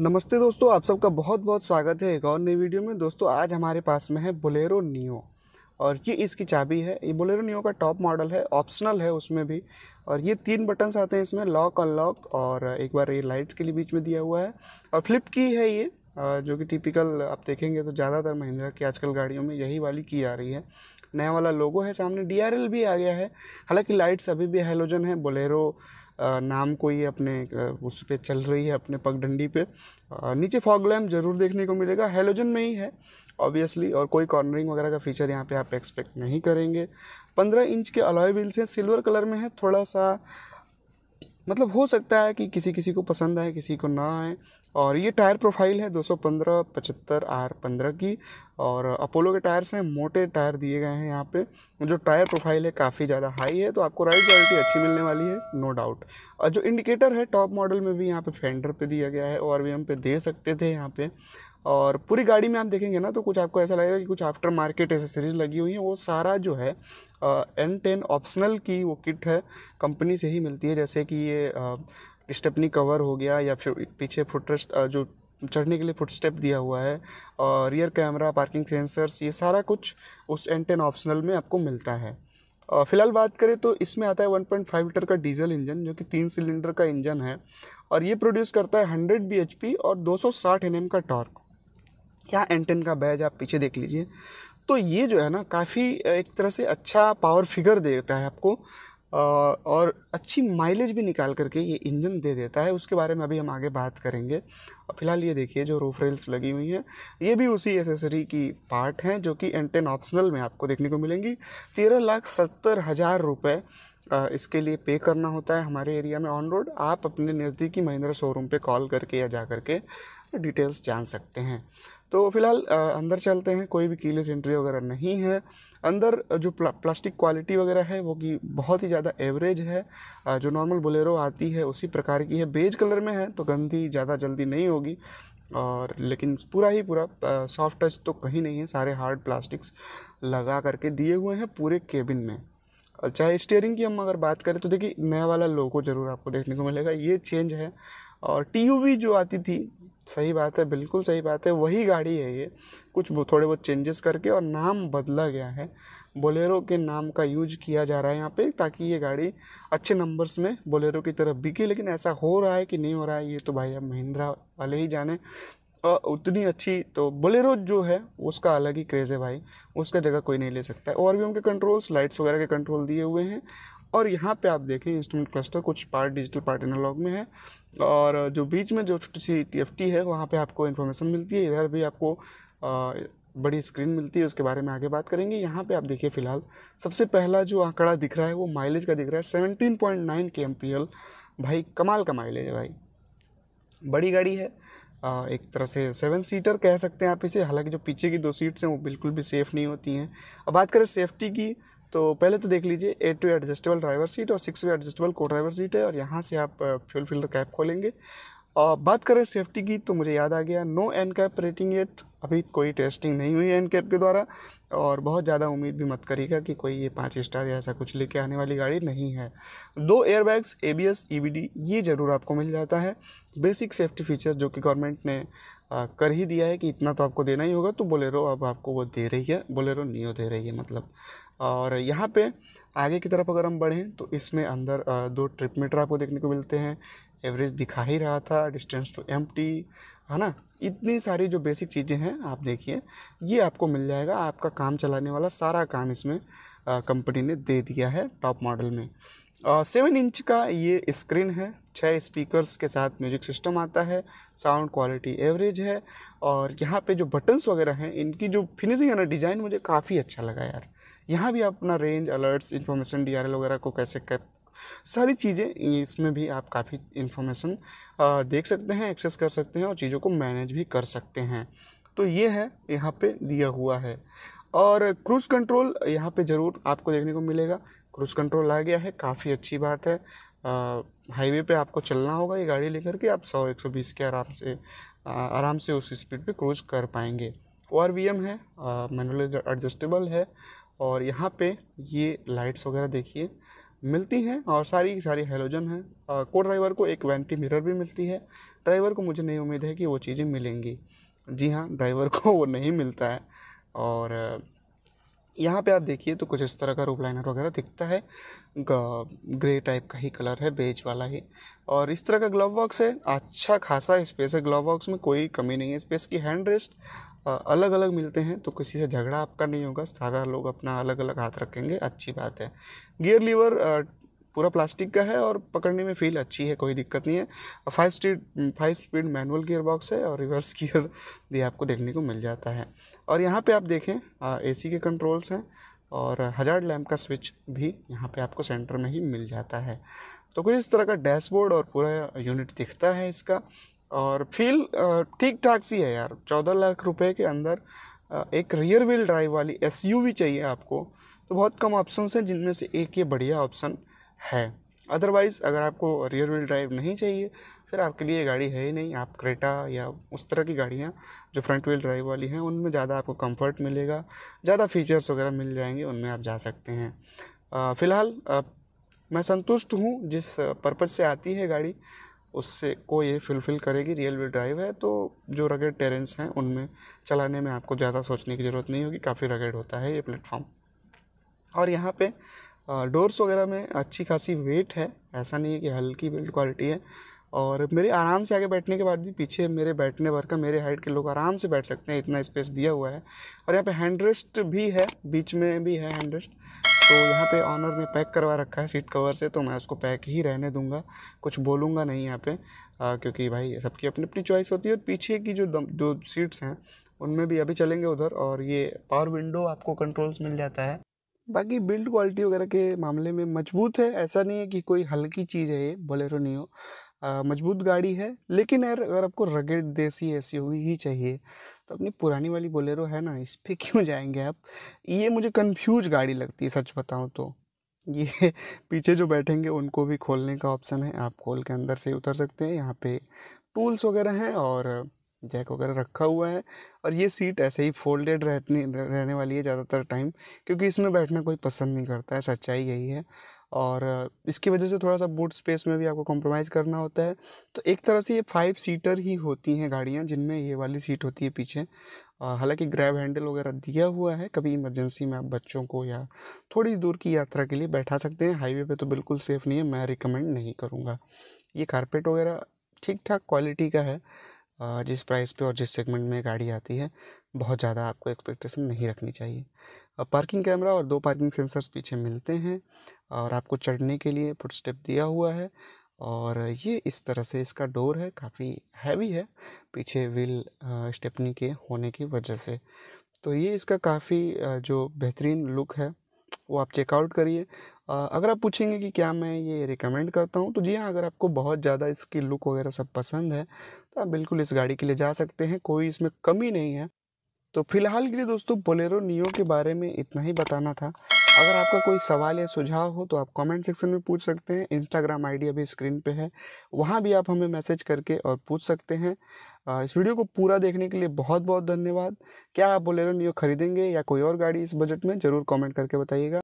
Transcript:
नमस्ते दोस्तों आप सबका बहुत बहुत स्वागत है एक और नई वीडियो में दोस्तों आज हमारे पास में है बोलेरो नियो और ये इसकी चाबी है ये बोलेरो नियो का टॉप मॉडल है ऑप्शनल है उसमें भी और ये तीन बटन्स आते हैं इसमें लॉक अनलॉक और एक बार ये लाइट के लिए बीच में दिया हुआ है और फ्लिप की है ये जो कि टिपिकल आप देखेंगे तो ज़्यादातर महिंद्रा की आजकल गाड़ियों में यही वाली की आ रही है नया वाला लोगो है सामने डी भी आ गया है हालांकि लाइट्स अभी भी हेलोजन है बोलेरो नाम को ही अपने उस पर चल रही है अपने पगडंडी पे नीचे फॉग लैम्प ज़रूर देखने को मिलेगा हेलोजन में ही है ऑब्वियसली और कोई कॉर्नरिंग वगैरह का फीचर यहाँ पे आप एक्सपेक्ट नहीं करेंगे पंद्रह इंच के अलॉय व्हील्स हैं सिल्वर कलर में है थोड़ा सा मतलब हो सकता है कि किसी किसी को पसंद आए किसी को ना आए और ये टायर प्रोफाइल है 215 पचहत्तर आर पंद्रह की और अपोलो के टायर्स हैं मोटे टायर दिए गए हैं यहाँ पे जो टायर प्रोफाइल है काफ़ी ज़्यादा हाई है तो आपको राइड क्वालिटी अच्छी मिलने वाली है नो डाउट और जो इंडिकेटर है टॉप मॉडल में भी यहाँ पे फेंडर पे दिया गया है और भी हम पे दे सकते थे यहाँ पे और पूरी गाड़ी में आप देखेंगे ना तो कुछ आपको ऐसा लगेगा कि कुछ आफ्टर मार्केट एसेसरीज लगी हुई हैं वो सारा जो है एन टेन ऑप्शनल की वो किट है कंपनी से ही मिलती है जैसे कि ये स्टेपनी कवर हो गया या फिर पीछे फुटरेस्ट जो चढ़ने के लिए फुटस्टेप दिया हुआ है और रियर कैमरा पार्किंग सेंसर्स ये सारा कुछ उस एन टेन ऑप्शनल में आपको मिलता है फिलहाल बात करें तो इसमें आता है 1.5 लीटर का डीजल इंजन जो कि तीन सिलेंडर का इंजन है और ये प्रोड्यूस करता है 100 bhp और 260 सौ का टॉर्क या एन टेन का बैज आप पीछे देख लीजिए तो ये जो है ना काफ़ी एक तरह से अच्छा पावर फिगर देता है आपको और अच्छी माइलेज भी निकाल करके ये इंजन दे देता है उसके बारे में अभी हम आगे बात करेंगे और फिलहाल ये देखिए जो रूफ रेल्स लगी हुई हैं ये भी उसी एसेसरी की पार्ट हैं जो कि एंटेन ऑप्शनल में आपको देखने को मिलेंगी तेरह लाख सत्तर हज़ार रुपये इसके लिए पे करना होता है हमारे एरिया में ऑन रोड आप अपने नज़दीकी महिंद्रा शोरूम पर कॉल करके या जा करके डिटेल्स जान सकते हैं तो फिलहाल अंदर चलते हैं कोई भी कीलेस एंट्री वगैरह नहीं है अंदर जो प्ला, प्लास्टिक क्वालिटी वगैरह है वो कि बहुत ही ज़्यादा एवरेज है जो नॉर्मल बोलेरो आती है उसी प्रकार की है बेज कलर में है तो गंदी ज़्यादा जल्दी नहीं होगी और लेकिन पूरा ही पूरा सॉफ्ट टच तो कहीं नहीं है सारे हार्ड प्लास्टिक्स लगा करके दिए हुए हैं पूरे केबिन में चाहे स्टेयरिंग की हम अगर बात करें तो देखिए नया वाला लोगो ज़रूर आपको देखने को मिलेगा ये चेंज है और टी जो आती थी सही बात है बिल्कुल सही बात है वही गाड़ी है ये कुछ थोड़े बहुत चेंजेस करके और नाम बदला गया है बोलेरो के नाम का यूज किया जा रहा है यहाँ पे ताकि ये गाड़ी अच्छे नंबर्स में बोलेरो की तरफ बिके लेकिन ऐसा हो रहा है कि नहीं हो रहा है ये तो भाई अब महिंद्रा वाले ही जाने और उतनी अच्छी तो बोलेरो जो है उसका अलग ही क्रेज़ है भाई उसका जगह कोई नहीं ले सकता है और भी उनके कंट्रोल्स लाइट्स वगैरह के कंट्रोल दिए हुए हैं और यहाँ पे आप देखें इंस्ट्रूमेंट क्लस्टर कुछ पार्ट डिजिटल पार्ट एनालॉग में है और जो बीच में जो छोटी सी टी है वहाँ पर आपको इन्फॉर्मेशन मिलती है इधर भी आपको आ, बड़ी स्क्रीन मिलती है उसके बारे में आगे बात करेंगे यहाँ पे आप देखिए फिलहाल सबसे पहला जो आंकड़ा दिख रहा है वो माइलेज का दिख रहा है seventeen point nine K M P L भाई कमाल का माइलेज है भाई बड़ी गाड़ी है एक तरह से सेवन सीटर कह सकते हैं आप इसे हालांकि जो पीछे की दो सीट्स हैं वो बिल्कुल भी सेफ़ नहीं होती हैं अब बात करें सेफ्टी की तो पहले तो देख लीजिए eight two adjustable driver seat और सिक्स वे एडजस्टेबल को ड्राइवर सीट है और यहाँ से आप फ्यूल फिल्टर कैप खोलेंगे और बात करें सेफ्टी की तो मुझे याद आ गया no NCAP rating at अभी कोई टेस्टिंग नहीं हुई है एन कैप के द्वारा और बहुत ज़्यादा उम्मीद भी मत करिएगा कि कोई ये पाँच स्टार या ऐसा कुछ लेके आने वाली गाड़ी नहीं है दो airbags A B S E B D ये ज़रूर आपको मिल जाता है बेसिक सेफ्टी फीचर जो कि गवर्नमेंट ने आ, कर ही दिया है कि इतना तो आपको देना ही होगा तो बोलेरो अब आपको वो दे रही है बोलेरो नियो दे रही है मतलब और यहाँ पे आगे की तरफ अगर हम बढ़ें तो इसमें अंदर दो ट्रिप मीटर आपको देखने को मिलते हैं एवरेज दिखा ही रहा था डिस्टेंस टू तो एम है ना इतनी सारी जो बेसिक चीज़ें हैं आप देखिए ये आपको मिल जाएगा आपका काम चलाने वाला सारा काम इसमें कंपनी ने दे दिया है टॉप मॉडल में सेवन इंच का ये स्क्रीन है छः स्पीकर्स के साथ म्यूजिक सिस्टम आता है साउंड क्वालिटी एवरेज है और यहाँ पे जो बटन्स वगैरह हैं इनकी जो फिनिशिंग है ना डिज़ाइन मुझे काफ़ी अच्छा लगा यार यहाँ भी आप अपना रेंज अलर्ट्स इन्फॉर्मेशन डी वगैरह को कैसे कर सारी चीज़ें इसमें भी आप काफ़ी इन्फॉर्मेशन देख सकते हैं एक्सेस कर सकते हैं और चीज़ों को मैनेज भी कर सकते हैं तो ये है यहाँ पे दिया हुआ है और क्रूज़ कंट्रोल यहाँ पे ज़रूर आपको देखने को मिलेगा क्रूज़ कंट्रोल आ गया है काफ़ी अच्छी बात है हाईवे पे आपको चलना होगा ये गाड़ी लेकर के आप 100 120 के आराम से आराम से उस स्पीड पे क्रूज़ कर पाएंगे ओ आर वी एम है मैनुअल एडजस्टेबल है और यहाँ पे ये लाइट्स वगैरह देखिए मिलती हैं और सारी की सारी हेलोजन हैं को ड्राइवर को एक वेंटी मिरर भी मिलती है ड्राइवर को मुझे नहीं उम्मीद है कि वो चीज़ें मिलेंगी जी हाँ ड्राइवर को वो नहीं मिलता है और यहाँ पे आप देखिए तो कुछ इस तरह का रूप लाइनर वगैरह दिखता है ग्रे टाइप का ही कलर है बेज वाला ही और इस तरह का ग्लव बॉक्स है अच्छा खासा स्पेस है ग्लव बॉक्स में कोई कमी नहीं है स्पेस की हैंड रेस्ट अलग अलग मिलते हैं तो किसी से झगड़ा आपका नहीं होगा सारा लोग अपना अलग अलग हाथ रखेंगे अच्छी बात है गियर लीवर पूरा प्लास्टिक का है और पकड़ने में फील अच्छी है कोई दिक्कत नहीं है five speed five speed manual gear box है और रिवर्स गियर भी आपको देखने को मिल जाता है और यहाँ पे आप देखें ए के कंट्रोल्स हैं और हजार लैम्प का स्विच भी यहाँ पे आपको सेंटर में ही मिल जाता है तो कुछ इस तरह का डैशबोर्ड और पूरा यूनिट दिखता है इसका और फील ठीक ठाक सी है यार चौदह लाख रुपये के अंदर एक रियर व्हील ड्राइव वाली एस चाहिए आपको तो बहुत कम ऑप्शन हैं जिनमें से एक ये बढ़िया ऑप्शन है अदरवाइज़ अगर आपको रियर व्हील ड्राइव नहीं चाहिए फिर आपके लिए गाड़ी है ही नहीं आप क्रेटा या उस तरह की गाड़ियाँ जो फ्रंट व्हील ड्राइव वाली हैं उनमें ज़्यादा आपको कंफर्ट मिलेगा ज़्यादा फीचर्स वगैरह मिल जाएंगे उनमें आप जा सकते हैं फ़िलहाल मैं संतुष्ट हूँ जिस पर्पज़ से आती है गाड़ी उससे को ये फुलफिल करेगी रियल व्हील ड्राइव है तो जो रगेड टेरेंस हैं उनमें चलाने में आपको ज़्यादा सोचने की ज़रूरत नहीं होगी काफ़ी रगेड होता है ये प्लेटफॉर्म और यहाँ पे डोर्स वगैरह में अच्छी खासी वेट है ऐसा नहीं है कि हल्की बिल्ड क्वालिटी है और मेरे आराम से आगे बैठने के बाद भी पीछे मेरे बैठने भर का मेरे हाइट के लोग आराम से बैठ सकते हैं इतना स्पेस दिया हुआ है और यहाँ पे हैंड भी है बीच में भी है हैंड तो यहाँ पे ऑनर ने पैक करवा रखा है सीट कवर से तो मैं उसको पैक ही रहने दूंगा कुछ बोलूँगा नहीं यहाँ पर क्योंकि भाई सबकी अपनी अपनी चॉइस होती है और पीछे की जो दम, जो सीट्स हैं उनमें भी अभी चलेंगे उधर और ये पावर विंडो आपको कंट्रोल्स मिल जाता है बाकी बिल्ड क्वालिटी वगैरह के मामले में मजबूत है ऐसा नहीं है कि कोई हल्की चीज़ है ये बोलेरो नहीं हो मजबूत गाड़ी है लेकिन यार अगर आपको रगेड देसी ऐसी हुई ही चाहिए तो अपनी पुरानी वाली बोलेरो है ना इस पर क्यों जाएंगे आप ये मुझे कन्फ्यूज गाड़ी लगती है सच बताऊँ तो ये पीछे जो बैठेंगे उनको भी खोलने का ऑप्शन है आप खोल के अंदर से उतर सकते हैं यहाँ पे टूल्स वगैरह हैं और जैक वगैरह रखा हुआ है और ये सीट ऐसे ही फोल्डेड रहने रहने वाली है ज़्यादातर टाइम क्योंकि इसमें बैठना कोई पसंद नहीं करता है सच्चाई यही है और इसकी वजह से थोड़ा सा बूट स्पेस में भी आपको कॉम्प्रोमाइज़ करना होता है तो एक तरह से ये फाइव सीटर ही होती हैं गाड़ियाँ जिनमें ये वाली सीट होती है पीछे हालांकि ग्रैब हैंडल वगैरह दिया हुआ है कभी इमरजेंसी में आप बच्चों को या थोड़ी दूर की यात्रा के लिए बैठा सकते हैं हाईवे पे तो बिल्कुल सेफ़ नहीं है मैं रिकमेंड नहीं करूँगा ये कारपेट वगैरह ठीक ठाक क्वालिटी का है जिस प्राइस पे और जिस सेगमेंट में गाड़ी आती है बहुत ज़्यादा आपको एक्सपेक्टेशन नहीं रखनी चाहिए पार्किंग कैमरा और दो पार्किंग सेंसर्स पीछे मिलते हैं और आपको चढ़ने के लिए फुट स्टेप दिया हुआ है और ये इस तरह से इसका डोर है काफ़ी हैवी है पीछे व्हील स्टेपनी के होने की वजह से तो ये इसका काफ़ी जो बेहतरीन लुक है वो आप चेकआउट करिए अगर आप पूछेंगे कि क्या मैं ये रिकमेंड करता हूँ तो जी हाँ अगर आपको बहुत ज़्यादा इसकी लुक वगैरह सब पसंद है तो आप बिल्कुल इस गाड़ी के लिए जा सकते हैं कोई इसमें कमी नहीं है तो फिलहाल के लिए दोस्तों बोलेरो नियो के बारे में इतना ही बताना था अगर आपका कोई सवाल या सुझाव हो तो आप कमेंट सेक्शन में पूछ सकते हैं इंस्टाग्राम आईडी अभी स्क्रीन पे है वहाँ भी आप हमें मैसेज करके और पूछ सकते हैं इस वीडियो को पूरा देखने के लिए बहुत बहुत धन्यवाद क्या आप बोलेरो नियो खरीदेंगे या कोई और गाड़ी इस बजट में ज़रूर कमेंट करके बताइएगा